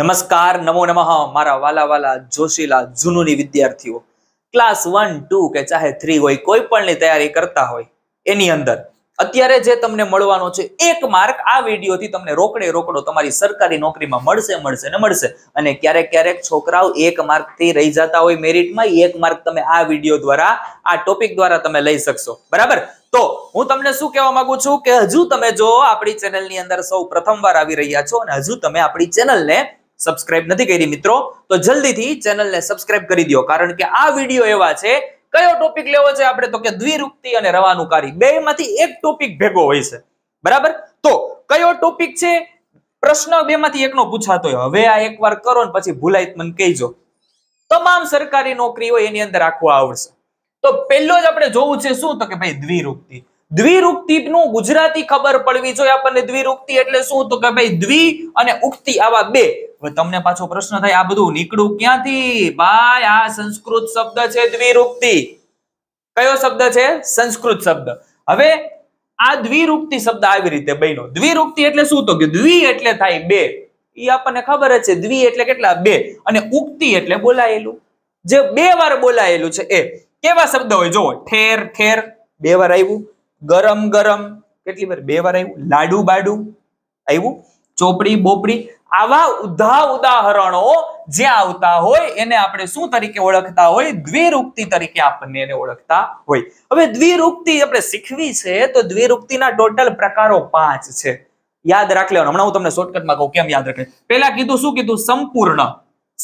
નમસ્કાર નમો નમઃ મારા વાલા વાલા જોશીલા જુનુની વિદ્યાર્થીઓ ક્લાસ વન ટુ કે ચાહે થ્રી હોય કોઈ પણની તૈયારી કરતા હોય એની અંદર અત્યારે જે તમને મળવાનો છે એક માર્ક આ વિડીયોથી તમને રોકડે રોકડો તમારી સરકારી નોકરીમાં મળશે મળશે ને મળશે અને ક્યારેક ક્યારેક છોકરાઓ એક માર્કથી રહી જતા હોય મેરિટમાં એક માર્ક તમે આ વિડીયો દ્વારા આ ટોપિક દ્વારા તમે લઈ શકશો બરાબર તો હું તમને શું કહેવા માંગુ છું કે હજુ તમે જો આપણી ચેનલની અંદર સૌ પ્રથમવાર આવી રહ્યા છો અને હજુ તમે આપણી ચેનલને સબસ્ક્રાઇબ નથી કરી મિત્રો તો જલ્દીથી ચેનલને સબસ્ક્રાઇબ કરી દો કારણ કે આ વિડીયો એવા છે કયો ટોપિક લેવો છે આપણે તો કે દ્વિરુક્તિ અને રવાનુકારી બે માંથી એક ટોપિક ભેગો હોય છે બરાબર તો કયો ટોપિક છે પ્રશ્ન બે માંથી એકનો પૂછાતો હોય હવે આ એક વાર કરો ને પછી ભૂલાય મને કહીજો તમામ સરકારી નોકરીઓ એની અંદર રાખવા આવડશે તો પહેલો જ આપણે જોવું છે શું તો કે ભાઈ દ્વિરુક્તિ દ્વિરુક્તિનું ગુજરાતી ખબર પડવી જોઈએ આપણને દ્વિરુક્તિ એટલે શું તો કે ભાઈ દ્વિ અને ઉક્તિ આવા બે તમને પાછો પ્રશ્ન થાય આ બધું નીકળું ક્યાંથી ભાઈ આ સંસ્કૃત શબ્દ છે દ્વિરુક્તિ કયો શબ્દ છે સંસ્કૃત શબ્દ હવે આ દ્વિરુક્તિ શબ્દ આવી રીતે બન્યો દ્વિરુક્તિ એટલે શું તો કે દ્વિ એટલે થાય બે એ આપણને ખબર છે દ્વિ એટલે કેટલા બે અને ઉક્તિ એટલે બોલાયેલું જે બે વાર બોલાયેલું છે એ કેવા શબ્દ હોય જો ઠેર ઠેર બે વાર આવ્યું ગરમ ગરમ કેટલી વાર બે વાર આવ્યું લાડુ બાડુ આવ્યું ચોપડી બોપડી આવા ઉધા ઉદાહરણો જે આવતા હોય એને આપણે શું તરીકે ઓળખતા હોય દ્વિરુક્તિ તરીકે આપણને એને ઓળખતા હોય હવે દ્વિરુક્તિ આપણે શીખવી છે તો દ્વિરુક્તિના ટોટલ પ્રકારો પાંચ છે યાદ રાખી લેવાનું હમણાં હું તમને શોર્ટકટમાં કહું કેમ યાદ રાખે પેલા કીધું શું કીધું સંપૂર્ણ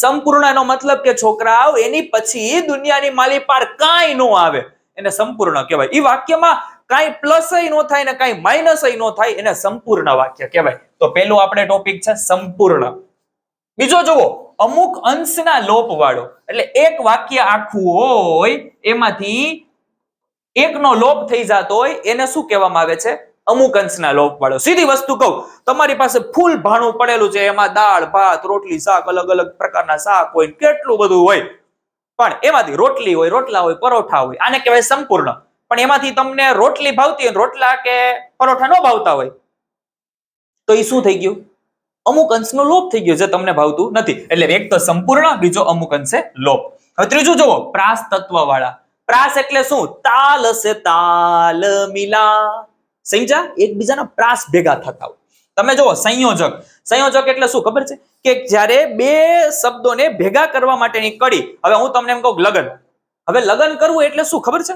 સંપૂર્ણ એનો મતલબ કે છોકરાઓ એની પછી દુનિયાની માલી પાર કાંઈ ન આવે એને સંપૂર્ણ કહેવાય એ વાક્યમાં કાંઈ પ્લસય નો થાય ને કાંઈ માઇનસય નો થાય એને સંપૂર્ણ વાક્ય કહેવાય તો પેલું આપણે ટોપિક છે સંપૂર્ણ બીજો જુઓ અમુક અંશના લોપ વાળો એટલે એક વાક્ય આખું હોય એમાંથી એકનો લોપ થઈ જતો હોય એને શું કહેવામાં આવે છે અમુક અંશના લોપ વાળો સીધી વસ્તુ કહું તમારી પાસે ફૂલ ભાણું પડેલું છે એમાં દાળ ભાત રોટલી શાક અલગ અલગ પ્રકારના શાક હોય કેટલું બધું હોય પણ એમાંથી રોટલી હોય રોટલા હોય પરોઠા હોય આને કહેવાય સંપૂર્ણ પણ એમાંથી તમને રોટલી ભાવતી હોય રોટલા કે પરોઠા ન ભાવતા હોય તો એ શું થઈ ગયું અમુક અંશનો લોપ થઈ ગયો જે તમને ભાવતું નથી એટલે એક તો સંપૂર્ણ બીજો અમુક અંશે લોપ હવે ત્રીજું જુઓ પ્રાસ તત્વ વાળા પ્રાસ એટલે શું તાલ છે તાલ મિલા સમજા એકબીજાના પ્રાસ ભેગા થતા હોય તમે જુઓ સંયોજક સંયોજક એટલે શું ખબર છે કે જ્યારે બે શબ્દોને ભેગા કરવા માટેની કડી હવે હું તમને એમ કહું લગન હવે લગન કરવું એટલે શું ખબર છે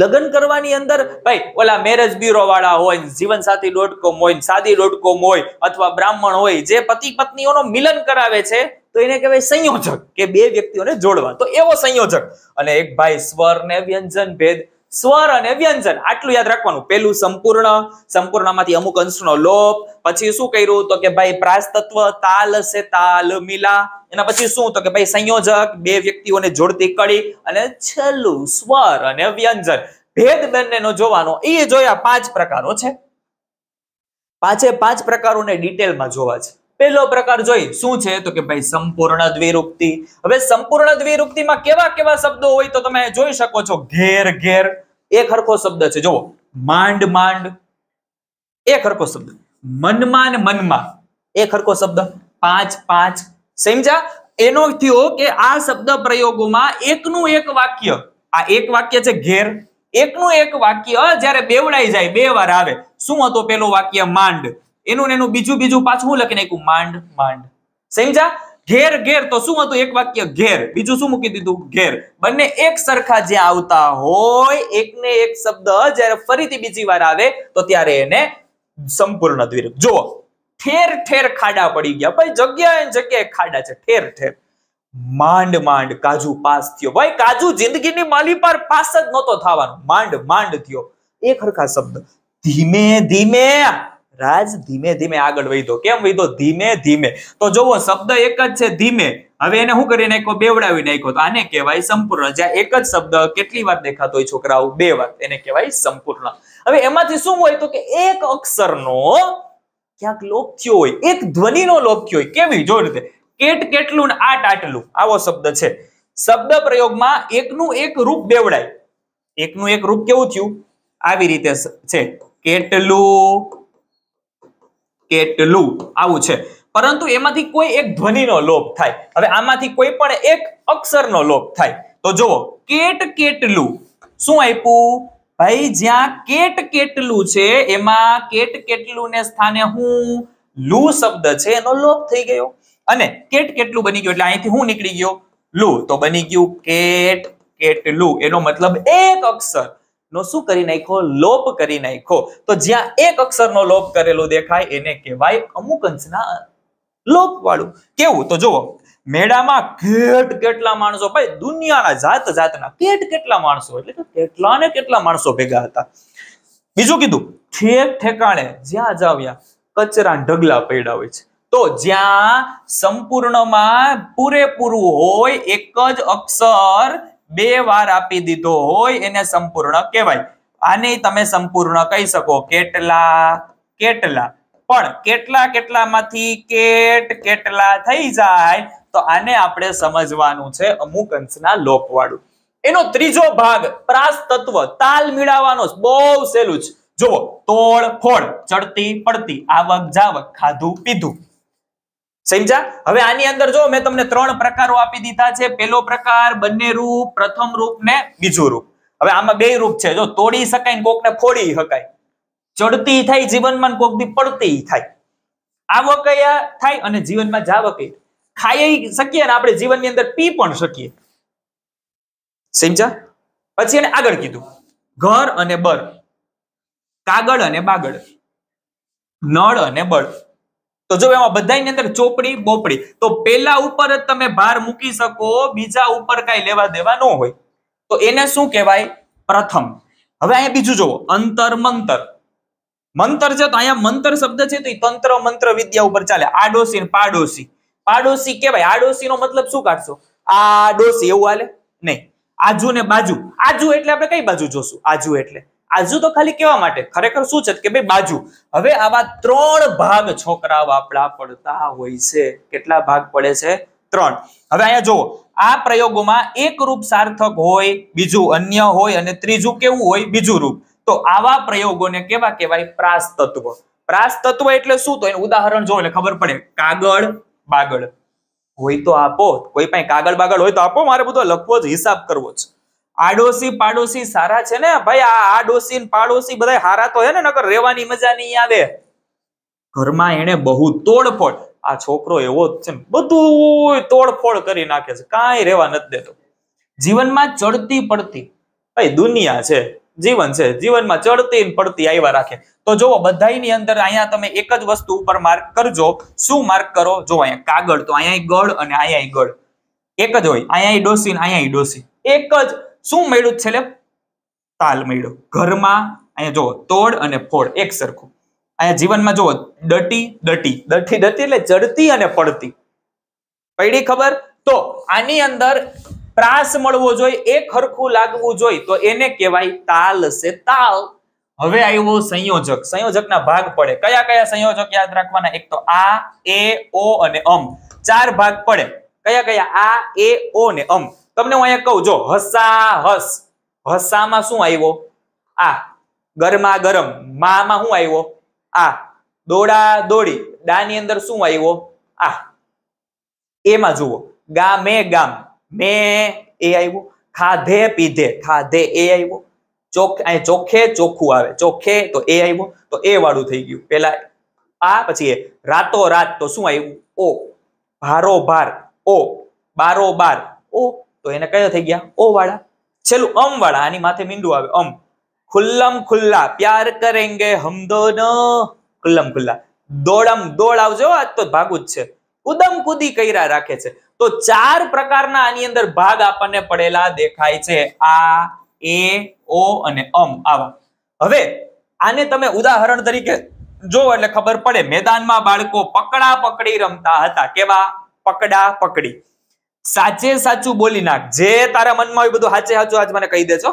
લગ્ન કરવાની અંદર ભાઈ ઓલા મેરેજ બ્યુરો વાળા હોય જીવનસાથી ડોટ કોમ હોય સાદી ડોટ કોમ હોય અથવા બ્રાહ્મણ હોય જે પતિ પત્નીઓનો મિલન કરાવે છે તો એને કહેવાય સંયોજક કે બે વ્યક્તિઓને જોડવા તો એવો સંયોજક અને એક ભાઈ સ્વર ને વ્યંજન ભેદ સ્વર અને વ્યંજન આટલું યાદ રાખવાનું પેલું સંપૂર્ણ સંપૂર્ણમાંથી અમુક અંશનો લોપ પછી શું કર્યું તો કે ભાઈ પ્રાસ તત્વ તાલ છે તાલ મિલા એના પછી શું તો કે ભાઈ સંયોજક બે વ્યક્તિઓને જોડતી કડી અને છેલ્લું સ્વર અને વ્યંજન ભેદ બંનેનો જોવાનો એ જોયા પાંચ પ્રકારો છે પાંચે પાંચ પ્રકારોને ડિટેલમાં જોવા છે પહેલો પ્રકાર જોઈ શું છે તો કે ભાઈ સંપૂર્ણ દ્વિરૂપતિ હવે સંપૂર્ણ દ્વિરૂપતિમાં કેવા કેવા શબ્દો હોય તો તમે જોઈ શકો છો ઘેર ઘેર એક હરખો શબ્દ છે જુઓ માંડ માંડ એક હરખો શબ્દ મનમાન મનમાં એક હરખો શબ્દ પાંચ પાંચ સમજા એનો થયો કે આ શબ્દ પ્રયોગોમાં એકનું એક વાક્ય આ એક વાક્ય છે ઘેર એકનું એક વાક્ય જ્યારે બેવડાઈ જાય બે વાર આવે શું હતું પેલું વાક્ય માંડ એનું એનું બીજું બીજું પાછું લખી નાખ્યું માંડ માંડ સમજા ઘેર ઘેર તો શું હતું એક વાક્ય ઘેર બીજું શું મૂકી દીધું ઘેર બંને એક સરખા જ્યાં આવતા હોય એકને એક શબ્દ જ્યારે ફરીથી બીજી વાર આવે તો ત્યારે એને સંપૂર્ણ દ્વિરૂપ જુઓ ઠેર ઠેર ખાડા પડી ગયા ભાઈ જગ્યાએ જગ્યાએ ખાડા છે ઠેર ઠેર માંડ માંડ કાજુ પાસ થયો ભાઈ કાજુ જિંદગીની માલી પર પાસ જ નહોતો થવાનો માંડ માંડ થયો એક સરખા શબ્દ ધીમે ધીમે રાજ ધીમે ધીમે આગળ વધ્યો કેમ વધ્યો ધીમે ધીમે તો જોવો શબ્દ એક જ છે ધીમે હવે એને શું કરી નાખ્યો બેવડાવી નાખ્યો તો આને કહેવાય સંપૂર્ણ જ્યાં એક જ શબ્દ કેટલી વાર દેખાતો હોય છોકરાઓ બે વાર એને કહેવાય સંપૂર્ણ હવે એમાંથી શું હોય તો કે એક અક્ષરનો ક્યાંક લોક થયો હોય એક ધ્વનિનો લોક થયો હોય કેવી જો રીતે કેટ કેટલું ને આટ આટલું આવો શબ્દ છે શબ્દ પ્રયોગમાં એકનું એક રૂપ બેવડાય એકનું એક રૂપ કેવું થયું આવી રીતે છે કેટલું કેટલું આવું છે પરંતુ એમાંથી કોઈ એક ધ્વનિનો લોપ થાય હવે આમાંથી કોઈ પણ એક અક્ષરનો લોપ થાય તો જુઓ કેટ કેટલું શું આપ્યું ભાઈ જ્યાં કેટ કેટલું છે એમાં કેટ કેટલું ને સ્થાને હું લુ શબ્દ છે એનો લોપ થઈ ગયો અને કેટ કેટલું બની ગયું એટલે અહીંથી હું નીકળી ગયો લુ તો બની ગયું કેટ કેટલું એનો મતલબ એક અક્ષર નો શું કરી નાખ્યો લોપ કરી નાખ્યો તો જ્યાં એક અક્ષરનો લોપ કરેલો દેખાય એને કહેવાય અમુક અંશના લોપ વાળું કેવું તો જુઓ મેળામાં કેટ કેટલા માણસો ભાઈ દુનિયાના જાત જાતના કેટ કેટલા માણસો એટલે કેટલા ને કેટલા માણસો ભેગા હતા બીજું કીધું ઠેક ઠેકાણે જ્યાં જાવ્યા કચરા ઢગલા પડ્યા હોય છે તો જ્યાં સંપૂર્ણમાં પૂરેપૂરું હોય એક જ અક્ષર બે વાર આપી દીધો હોય એને સંપૂર્ણ કહેવાય આને તમે સંપૂર્ણ કહી શકો કેટલા કેટલા પણ કેટલા કેટલામાંથી કેટ કેટલા થઈ જાય તો આને આપણે સમજવાનું છે અમુક અંશના લોકવાળું એનો ત્રીજો ભાગ પ્રાસ તત્વ તાલ મેળવવાનો બહુ સહેલું છે જુઓ તોડ ફોડ ચડતી પડતી આવક જાવક ખાધું પીધું સમજા હવે આની અંદર જો મેં તમને ત્રણ પ્રકારો આપી દીધા છે પહેલો પ્રકાર બંને રૂપ પ્રથમ રૂપ ને બીજું રૂપ હવે આમાં બે રૂપ છે જો તોડી શકાય ને ફોડી શકાય ચડતી થાય જીવનમાં કોક દી પડતી થાય આવકયા થાય અને જીવનમાં જાવકય ખાઈ શકીએ ને આપણે જીવનની અંદર પી પણ શકીએ સમજા પછી એને આગળ કીધું ઘર અને બર કાગળ અને બાગળ નળ અને બળ તો જો એમાં બધાની અંદર ચોપડી બોપડી તો પેલા ઉપર જ તમે ભાર મૂકી શકો બીજા ઉપર કઈ લેવા દેવા ન હોય તો એને શું કહેવાય પ્રથમ હવે અહીંયા બીજું જુઓ અંતર મંતર મંતર છે તો અહીંયા મંતર શબ્દ છે તો એ તંત્ર મંત્ર વિદ્યા ઉપર ચાલે આડોશી ને પાડોશી પાડોશી કહેવાય આડોશી નો મતલબ શું કાઢશો આડોશી એવું હાલે નહીં આજુ ને બાજુ આજુ એટલે આપણે કઈ બાજુ જોશું આજુ એટલે આજુ તો ખાલી કેવા માટે ખરેખર શું છે કે ભાઈ બાજુ હવે આવા ત્રણ ભાગ છોકરા આપણા પડતા હોય છે કેટલા ભાગ પડે છે ત્રણ હવે અહીંયા જુઓ આ પ્રયોગોમાં એક રૂપ સાર્થક હોય બીજું અન્ય હોય અને ત્રીજું કેવું હોય બીજું રૂપ તો આવા પ્રયોગોને કેવા કહેવાય પ્રાસ તત્વ પ્રાસ તત્વ એટલે શું તો એનું ઉદાહરણ જો એટલે ખબર પડે કાગળ બાગળ હોય તો આપો કોઈ પાસે કાગળ બાગળ હોય તો આપો મારે બધો લખવો જ હિસાબ કરવો છે આડોશી પાડોશી સારા છે ને ભાઈ આ આડોશી પાડોશી બધા હારા તો હે ને નકર રહેવાની મજા નહીં આવે ઘરમાં એને બહુ તોડફોડ આ છોકરો એવો જ છે બધું તોડફોડ કરી નાખે છે કાંઈ રેવા નથી દેતો જીવનમાં ચડતી પડતી ભાઈ દુનિયા છે જીવન છે જીવનમાં ચડતી પડતી આવ્યા રાખે તો જુઓ બધાની અંદર અહીંયા તમે એક જ વસ્તુ ઉપર માર્ક કરજો શું માર્ક કરો જો અહીંયા કાગળ તો અહીંયા ગળ અને અહીંયા ગળ એક જ હોય અહીંયા ડોસી ને અહીંયા ડોસી એક જ શું મળ્યું છેલ્લે તાલ મળ્યો ઘરમાં અહીંયા જુઓ તોડ અને ફોડ એક સરખું અહીંયા જીવનમાં જુઓ ડટી ડટી ડટી ડટી એટલે ચડતી અને પડતી પડી ખબર તો આની અંદર પ્રાસ મળવો જોઈએ એક હરખું લાગવું જોઈએ તો એને કહેવાય તાલ છે તાલ હવે આવ્યો સંયોજક સંયોજકના ભાગ પડે કયા કયા સંયોજક યાદ રાખવાના એક તો આ એ ઓ અને અમ ચાર ભાગ પડે કયા કયા આ એ ઓ ને અમ તમને હું અહીંયા કહું જો હસા હસ હસામાં શું આવ્યો આ ગરમા ગરમ માં શું આવ્યો આ દોડા દોડી ડાની અંદર શું આવ્યો આ એમાં જુઓ ગા મે ગામ મે એ આવ્યો ખાધે પીધે ખાધે એ આવ્યો ચોખ અહીં ચોખે ચોખ્ખું આવે ચોખે તો એ આવ્યો તો એ વાળું થઈ ગયું પેલા આ પછી રાતો રાત તો શું આવ્યું ઓ ભારો ભાર ઓ બારો બાર ઓ તો એને કયા થઈ ગયા ઓ વાળા છેલ્લું અમ વાળા આની માથે મીંડું આવે અમ ખુલ્લમ ખુલ્લા પ્યાર કરેંગે હમ દોનો ખુલ્લમ ખુલ્લા દોડમ દોડ આવજો આજ તો ભાગું જ છે કુદમ કુદી કર્યા રાખે છે તો ચાર પ્રકારના આની અંદર ભાગ આપણને પડેલા દેખાય છે આ એ ઓ અને અમ આવા હવે આને તમે ઉદાહરણ તરીકે જો એટલે ખબર પડે મેદાનમાં બાળકો પકડા પકડી રમતા હતા કેવા પકડા પકડી સાચે સાચું બોલી નાખ જે તારા મનમાં હોય બધું સાચે સાચું આજ મને કહી દેજો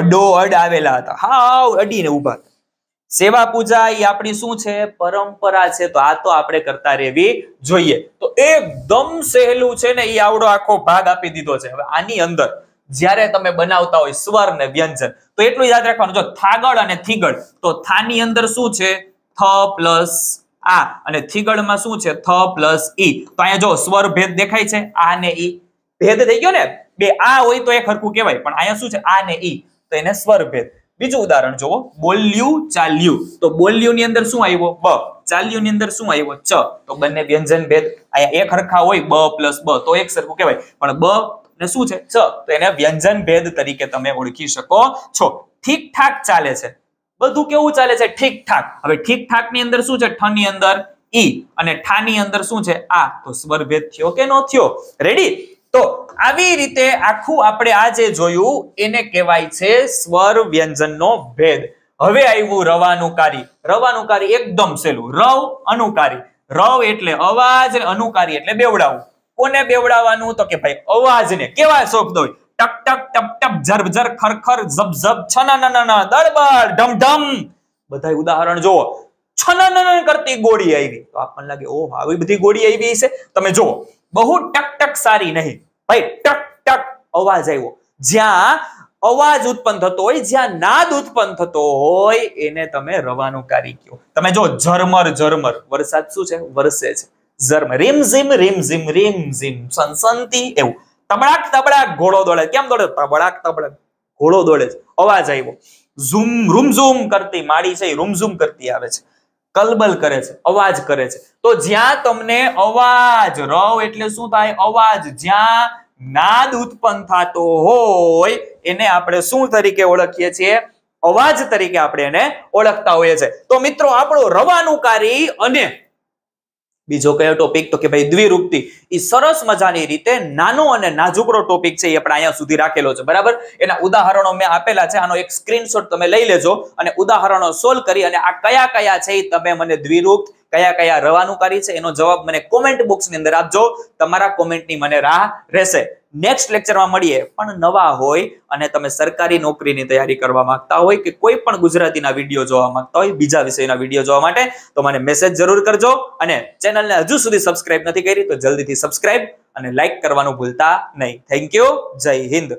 અડો અડ આવેલા હતા હા અડીને ઊભા હતા સેવા પૂજા એ આપણી શું છે પરંપરા છે તો આ તો આપણે કરતા રહેવી જોઈએ તો એકદમ સહેલું છે ને એ આવડો આખો ભાગ આપી દીધો છે હવે આની અંદર જ્યારે તમે બનાવતા હોય સ્વર ને વ્યંજન તો એટલું યાદ રાખવાનું જો થાગળ અને થીગળ તો થાની અંદર શું છે થ પ્લસ આ અને થીગળમાં શું છે થ પ્લસ ઈ તો અહીંયા જો સ્વર ભેદ દેખાય છે આ ને ઈ ભેદ થઈ ગયો ને બે આ હોય તો એક હરખું કહેવાય પણ અહીંયા શું છે આ ને ઈ તો એને સ્વર ભેદ બીજું ઉદાહરણ જુઓ બોલ્યું ચાલ્યું તો બોલ્યું ની અંદર શું આવ્યો બ ચાલ્યું ની અંદર શું આવ્યો ચ તો બંને વ્યંજન ભેદ અહીંયા એક હરખા હોય બ પ્લસ બ તો એક સરખું કહેવાય પણ બ ને શું છે ચ તો એને વ્યંજન ભેદ તરીકે તમે ઓળખી શકો છો ઠીક ઠાક ચાલે છે બધું કેવું ચાલે છે ઠીક ઠાક હવે ઠીક ઠાક ની અંદર શું છે ઠ ની અંદર ઈ અને ઠા ની અંદર શું છે આ તો ભેદ થયો કે નો થયો રેડી તો આવી રીતે આખું આપણે આ જે જોયું એને કહેવાય છે સ્વર વ્યંજનનો ભેદ હવે આવ્યું રવાનુકારી રવાનુકારી એકદમ સહેલું રવ અનુકારી રવ એટલે અવાજ અનુકારી એટલે બેવડાવું કોને બેવડાવવાનું તો કે ભાઈ અવાજ ને કેવા શબ્દ હોય ટક ટક ટપ ટપ ઝર જર ખરખર ઝબ ઝબ છનનન દરબાર ઢમ ઢમ બધા ઉદાહરણ જુઓ છનનન કરતી ગોળી આવી તો આપણને લાગે ઓહ આવી બધી ગોળી આવી છે તમે જુઓ બહુ ટક ટક સારી નહીં ભાઈ ટક ટક અવાજ આવ્યો જ્યાં અવાજ ઉત્પન્ન થતો હોય જ્યાં નાદ ઉત્પન્ન થતો હોય એને તમે રવાનું કારી કહો તમે જો ઝરમર ઝરમર વરસાદ શું છે વરસે છે ઝરમ રીમ ઝીમ રીમ ઝીમ રીમ ઝીમ સનસનતી એવું તબડાક તબડાક ઘોડો દોડે કેમ દોડે તબડાક તબડાક ઘોડો દોડે છે અવાજ આવ્યો ઝૂમ રૂમઝૂમ કરતી માડી છે રૂમઝૂમ કરતી આવે છે કલબલ કરે છે અવાજ કરે છે તો જ્યાં તમને અવાજ રવ એટલે શું થાય અવાજ જ્યાં નાદ ઉત્પન્ન થતો હોય એને આપણે શું તરીકે ઓળખીએ છીએ અવાજ તરીકે આપણે એને ઓળખતા હોઈએ છીએ તો મિત્રો આપણો રવાનુકારી અને બીજો કયો ટોપિક તો કે ભાઈ દ્વિરૂપતિ એ સરસ મજાની રીતે નાનો અને નાજુકડો ટોપિક છે એ આપણે અહીંયા સુધી રાખેલો છે બરાબર એના ઉદાહરણો મેં આપેલા છે આનો એક સ્ક્રીનશોટ તમે લઈ લેજો અને ઉદાહરણો સોલ્વ કરી અને આ કયા કયા છે એ તમે મને દ્વિરૂપ કયા કયા રવાનું કાર્ય છે એનો જવાબ મને કોમેન્ટ બોક્સ ની અંદર આપજો તમારા કોમેન્ટની મને રાહ રહેશે નેક્સ્ટ લેક્ચરમાં મળીએ પણ નવા હોય અને તમે સરકારી નોકરીની તૈયારી કરવા માંગતા હોય કે કોઈ પણ ગુજરાતીના વિડીયો જોવા માંગતા હોય બીજા વિષયના વિડીયો જોવા માટે તો મને મેસેજ જરૂર કરજો અને ચેનલને હજુ સુધી સબસ્ક્રાઇબ નથી કરી તો જલ્દીથી સબસ્ક્રાઇબ અને લાઇક કરવાનું ભૂલતા નહીં થેન્ક યુ જય હિન્દ